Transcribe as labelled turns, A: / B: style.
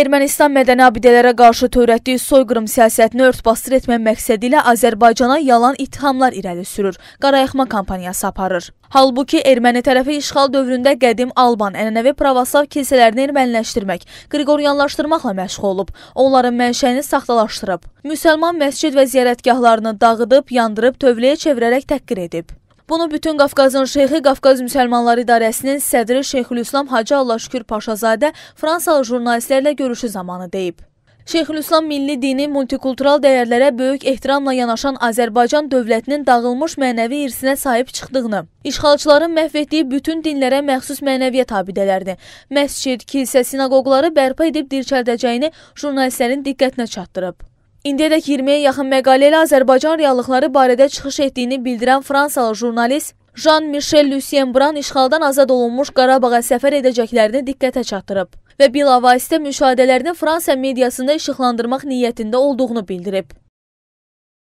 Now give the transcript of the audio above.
A: Ermənistan mədəni abidələrə qarşı törətdiyi soyqırım siyasətini örtbastır etmək məqsədi ilə Azərbaycana yalan ittihamlar irəli sürür, qarayıxma kampaniyası aparır. Halbuki erməni tərəfi işğal dövründə qədim Alban, ənənəvi pravoslav kilsələrini erməniləşdirmək, qriqoryanlaşdırmaqla məşğul olub, onların mənşəyini saxtalaşdırıb, müsəlman məscid və ziyarətgahlarını dağıdıb, yandırıb, tövləyə çevirərək təhqir edib. Bunu bütün Qafqazın Şeyxi Qafqaz Müsəlmanları İdarəsinin sədri Şeyxülislam Hacı Allahşükür Paşazadə Fransalı jurnalistlərlə görüşü zamanı deyib. Şeyxülislam milli dini multikultural dəyərlərə böyük ehtiramla yanaşan Azərbaycan dövlətinin dağılmış mənəvi irsinə sahib çıxdığını, işğalçıların məhv etdiyi bütün dinlərə məxsus mənəviyyət abidələrini, məscid, kilsə, sinagogları bərpa edib dirçəldəcəyini jurnalistlərin diqqətinə çatdırıb. İndiyədək 20-yə yaxın məqalə ilə Azərbaycan reallıqları barədə çıxış etdiyini bildirən Fransalı jurnalist Jean-Michel Lucien Bran işğaldan azad olunmuş Qarabağa səfər edəcəklərini diqqətə çatdırıb və bilavasitə müşahidələrini Fransa mediasında işıqlandırmaq niyyətində olduğunu bildirib.